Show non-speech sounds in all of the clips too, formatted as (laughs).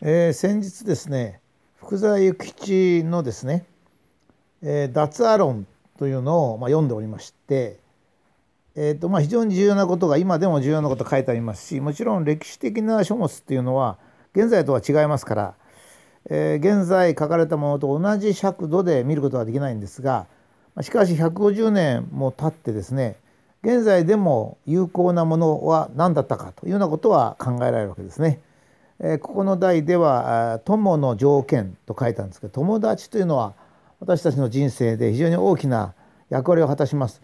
えー、先日ですね福沢諭吉のですね「え脱アロン」というのを、まあ、読んでおりまして、えーとまあ、非常に重要なことが今でも重要なこと書いてありますしもちろん歴史的な書物っていうのは現在とは違いますから、えー、現在書かれたものと同じ尺度で見ることはできないんですがしかし150年も経ってですね現在でも有効なものは何だったかというようなことは考えられるわけですね。えここの題では「友の条件」と書いたんですけど友達というのは私たちの人生で非常に大きな役割を果たします。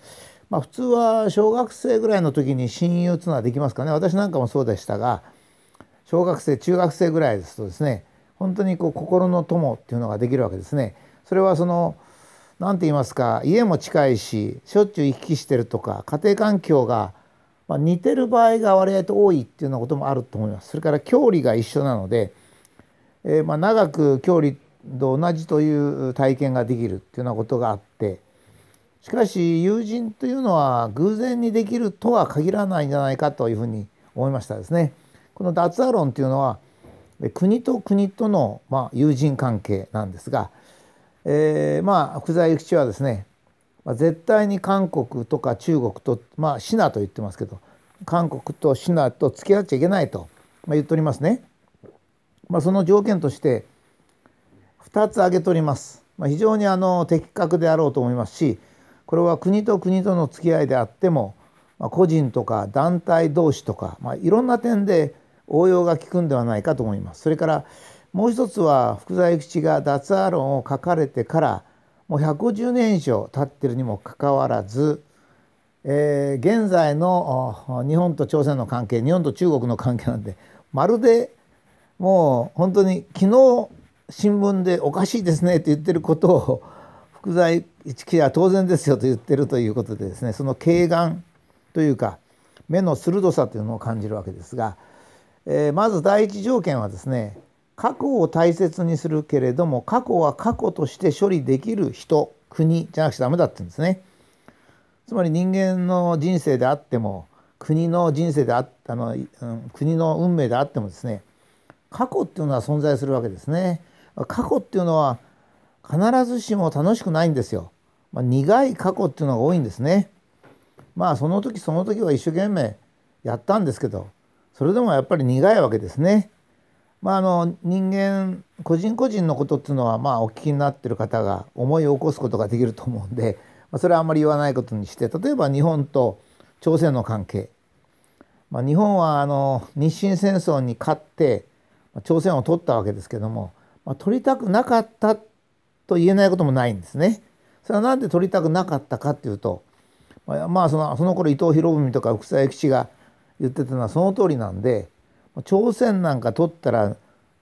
まあ、普通は小学生ぐらいの時に親友っていうのはできますかね私なんかもそうでしたが小学生中学生ぐらいですとですね本当にこう心の友っていうのができるわけですね。それはその何て言いますか家も近いししょっちゅう行き来してるとか家庭環境がまあ、似てる場合が割合と多いっていうようなこともあると思います。それから距離が一緒なので、えー、まあ長く距離と同じという体験ができるっていうようなことがあってしかし友人というのは偶然にできるとは限らないんじゃないかというふうに思いましたですね。この脱ア論というのは国と国との、まあ、友人関係なんですが、えー、まあ福沢諭吉はですねまあ、絶対に韓国とか中国と、まあ、シナと言ってますけど韓国とシナと付き合っちゃいけないと、まあ、言っておりますね。まあ、その条件として2つ挙げております。まあ、非常にあの的確であろうと思いますしこれは国と国との付き合いであっても、まあ、個人とか団体同士とか、まあ、いろんな点で応用が効くんではないかと思います。それからもう一つは福沢諭吉が脱アロンを書かれてからもう110年以上経ってるにもかかわらず、えー、現在の日本と朝鮮の関係日本と中国の関係なんてまるでもう本当に昨日新聞でおかしいですねって言ってることを福沢一樹は当然ですよと言ってるということでですねその軽眼というか目の鋭さというのを感じるわけですが、えー、まず第一条件はですね過去を大切にするけれども過去は過去として処理できる人国じゃなくちゃダメだって言うんですね。つまり人間の人生であっても国の人生であっの、うん、国の運命であってもですね過去っていうのは存在するわけですね。過去っていうのは必ずしも楽しくないんですよ。まあ、苦い過去っていうのが多いんですね。まあその時その時は一生懸命やったんですけどそれでもやっぱり苦いわけですね。まあ、あの人間個人個人のことっていうのはまあお聞きになってる方が思い起こすことができると思うんで、まあ、それはあんまり言わないことにして例えば日本と朝鮮の関係、まあ、日本はあの日清戦争に勝って朝鮮を取ったわけですけども、まあ、取りたくなかったと言えないこともないんですね。それは何で取りたくなかったかっていうと、まあ、まあそのその頃伊藤博文とか福沢諭吉が言ってたのはその通りなんで。朝鮮なんか取ったら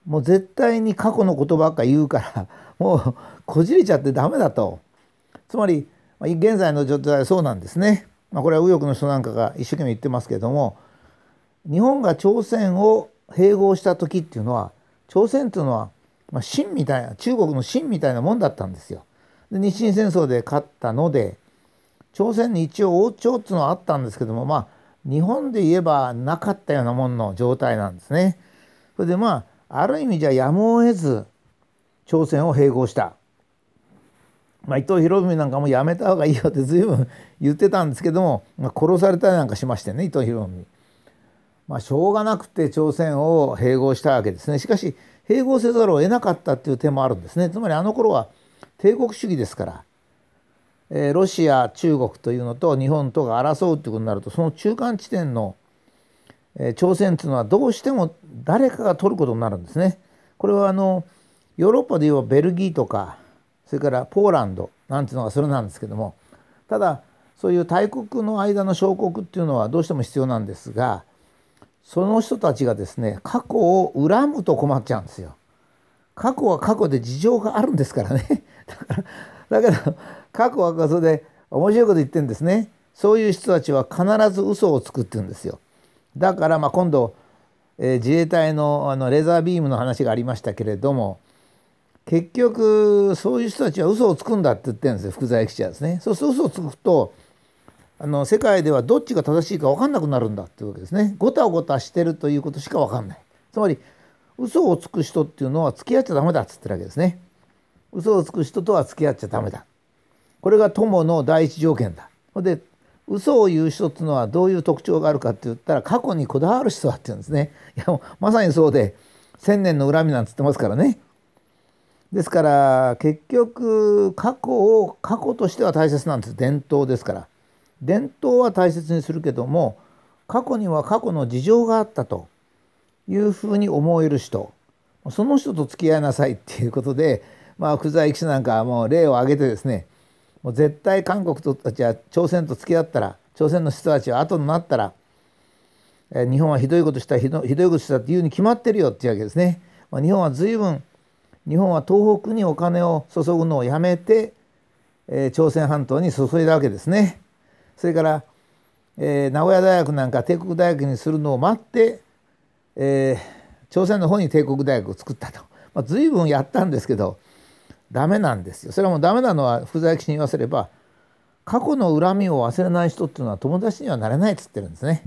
もう絶対に過去のことばっか言うから (laughs) もうこじれちゃってダメだとつまり現在の状態はそうなんですね、まあ、これは右翼の人なんかが一生懸命言ってますけれども日本が朝鮮を併合した時っていうのは朝鮮というのは清みたいな中国の清みたいなもんだったんですよ。で日清戦争で勝ったので朝鮮に一応王朝っていうのはあったんですけどもまあ日本で言えばなかったようなもんの状態なんですね。それでまあある意味じゃやむを得ず朝鮮を併合した。まあ、伊藤博文なんかもやめた方がいいよって随分言ってたんですけども、まあ、殺されたりなんかしましてね伊藤博文。まあ、しょうがなくて朝鮮を併合したわけですね。しかし併合せざるを得なかったっていう点もあるんですね。つまりあの頃は帝国主義ですからえロシア中国というのと日本とが争うということになるとその中間地点の、え挑戦というのはどうしても誰かが取ることになるんですね。これはあのヨーロッパでいばベルギーとかそれからポーランドなんていうのがそれなんですけどもただそういう大国の間の小国っていうのはどうしても必要なんですがその人たちがですね過去を恨むと困っちゃうんですよ。過去は過去で事情があるんですからね。(laughs) だからだけど過去は過去で面白いこと言ってんですねそういう人たちは必ず嘘をつくって言うんですよだからまあ今度、えー、自衛隊のあのレーザービームの話がありましたけれども結局そういう人たちは嘘をつくんだって言ってるんですよ福沢記者ですねそうすると嘘をつくとあの世界ではどっちが正しいか分かんなくなるんだっていうわけですねごたごたしてるということしか分かんないつまり嘘をつく人っていうのは付き合っちゃダメだっつってるわけですね。嘘をつく人とは付き合っちゃダメだこれが友の第一条件だほんで嘘を言う人っていうのはどういう特徴があるかって言ったら過去にこだわる人だって言うんですねいやまさにそうで千年の恨みなんつってますからねですから結局過去を過去としては大切なんです伝統ですから伝統は大切にするけども過去には過去の事情があったというふうに思える人その人と付き合いなさいっていうことでまあ、福沢諭吉なんかはもう例を挙げてですねもう絶対韓国とちは朝鮮と付き合ったら朝鮮の人たちは後になったら、え日本はひどいことしたひどひどいことしたっていうに決まってるよっていうわけですね。まあ、日本は随分日本は東北にお金を注ぐのをやめて、えー、朝鮮半島に注いだわけですね。それから、えー、名古屋大学なんか帝国大学にするのを待って、えー、朝鮮の方に帝国大学を作ったと、まあ、随分やったんですけどダメなんですよそれはもうダメなのは福沢吉に言わせれば過去の恨みを忘れない人っていうのは友達にはなれないっつってるんですね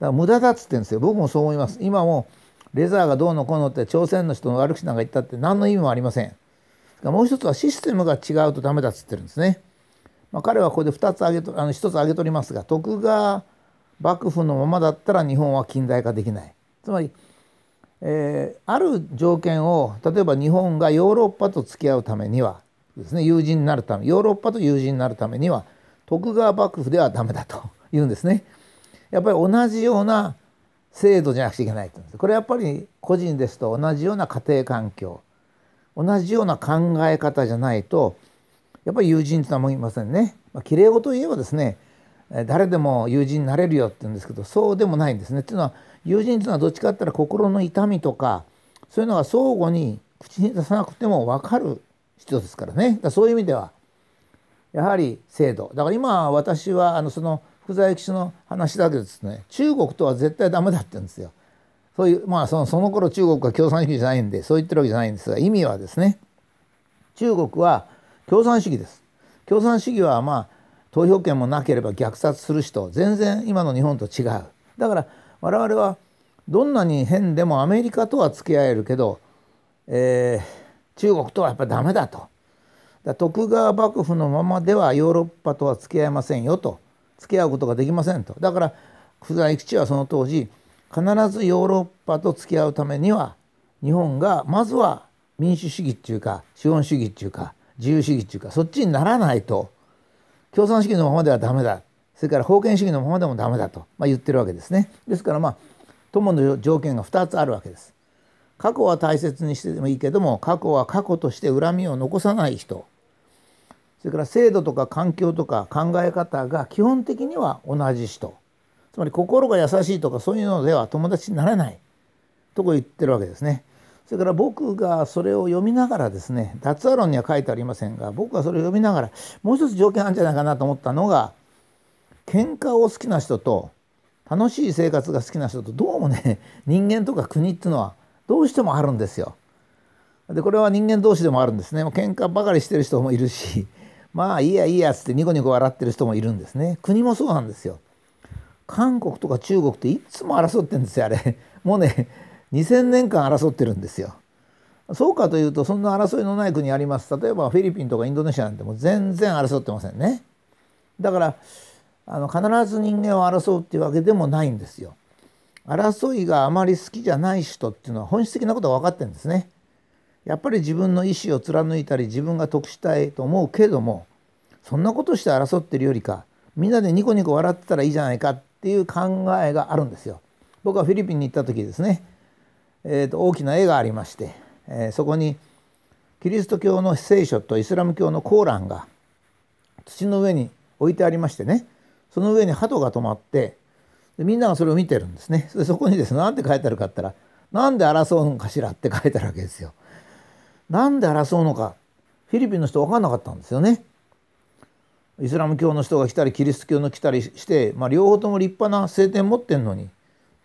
だから無駄だっつってんですよ僕もそう思います今もレザーがどうのこうのって朝鮮の人の悪口なんか言ったって何の意味もありませんもう一つはシステムが違うとダメだっつってるんですね、まあ、彼はここで2つ挙げとあの1つ挙げとりますが徳川幕府のままだったら日本は近代化できないつまりえー、ある条件を例えば日本がヨーロッパと付き合うためにはですね友人になるためヨーロッパと友人になるためには徳川幕府ではダメだと言うんですね。やっぱり同じような制度じゃなくちゃいけないとこれやっぱり個人ですと同じような家庭環境同じような考え方じゃないとやっぱり友人とは思いませんね。まあ、きれいごと言えばですね誰でも友人になれるよって言うんですけどそうでもないんですね。っていうのは友人っていうのはどっちかって言ったら心の痛みとかそういうのが相互に口に出さなくても分かる人ですからねだそういう意味ではやはり制度だから今私はあのその福沢諭吉の話だけですね中国とは絶対ダメだって言うんですよ。そういうまあそのその頃中国は共産主義じゃないんでそう言ってるわけじゃないんですが意味はですね中国は共産主義です。共産主義はまあ投票権もなければ虐殺する人全然今の日本と違うだから我々はどんなに変でもアメリカとは付き合えるけど、えー、中国とはやっぱダメだとだ徳川幕府のままではヨーロッパとは付き合えませんよと付き合うことができませんとだから福沢諭吉はその当時必ずヨーロッパと付き合うためには日本がまずは民主主義っていうか資本主義っていうか自由主義っていうかそっちにならないと共産主義のままではダメだそれから封建主義のままでもダメだと、まあ、言ってるわけですね。ですからまあ友の条件が2つあるわけです。過去は大切にしてもいいけども過去は過去として恨みを残さない人それから制度とか環境とか考え方が基本的には同じ人つまり心が優しいとかそういうのでは友達になれないとこ言ってるわけですね。それから僕がそれを読みながらですね脱ア論には書いてありませんが僕がそれを読みながらもう一つ条件あるんじゃないかなと思ったのが喧嘩を好きな人と楽しい生活が好きな人とどうもね (laughs) 人間とか国っていうのはどうしてもあるんですよ。でこれは人間同士でもあるんですね。喧嘩ばかりしてる人もいるし (laughs) まあいいやいいやっつってニコニコ笑ってる人もいるんですね。国もそうなんですよ。韓国とか中国っていつも争ってんですよあれ。もうね2000年間争ってるんですよ。そうかというとそんな争いのない国あります例えばフィリピンとかインドネシアなんてもう全然争ってませんね。だからあの必ず人間を争うっていうわけでもないんですよ。争いがあまり好きじゃない人っていうのは本質的なことは分かってるんですね。やっぱり自分の意思を貫いたり自分が得したいと思うけどもそんなことして争ってるよりかみんなでニコニコ笑ってたらいいじゃないかっていう考えがあるんですよ。僕はフィリピンに行った時ですねえー、と大きな絵がありまして、えそこにキリスト教の聖書とイスラム教のコーランが土の上に置いてありましてねその上に鳩が止まってでみんながそれを見てるんですねでそこにですね何て書いてあるかったら「なんで争うのかしら」って書いてあるわけですよ。なんで争うのかフィリピンの人分かんなかったんですよね。イスラム教の人が来たりキリスト教の来たりして、まあ、両方とも立派な聖典持ってんのに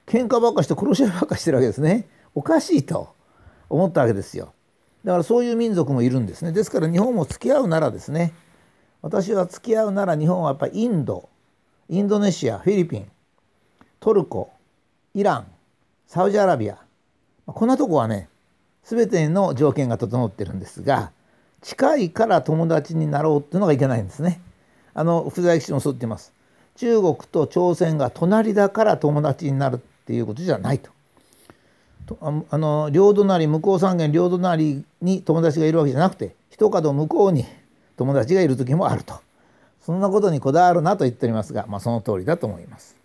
喧嘩ばっかして殺し合いばっかしてるわけですね。おかしいと思ったわけですよだからそういう民族もいるんですねですから日本も付き合うならですね私は付き合うなら日本はやっぱりインドインドネシアフィリピントルコイランサウジアラビアこんなとこはね全ての条件が整ってるんですが近いから友達になろうっていうのがいけないんですね。あの福沢騎士もそう言ってます。中国と朝鮮が隣だから友達になるっていうことじゃないと。あの両隣向こう三軒両隣に友達がいるわけじゃなくて一角向こうに (laughs) 友達がいる時もあるとそんなことにこだわるなと言っておりますが、まあ、その通りだと思います。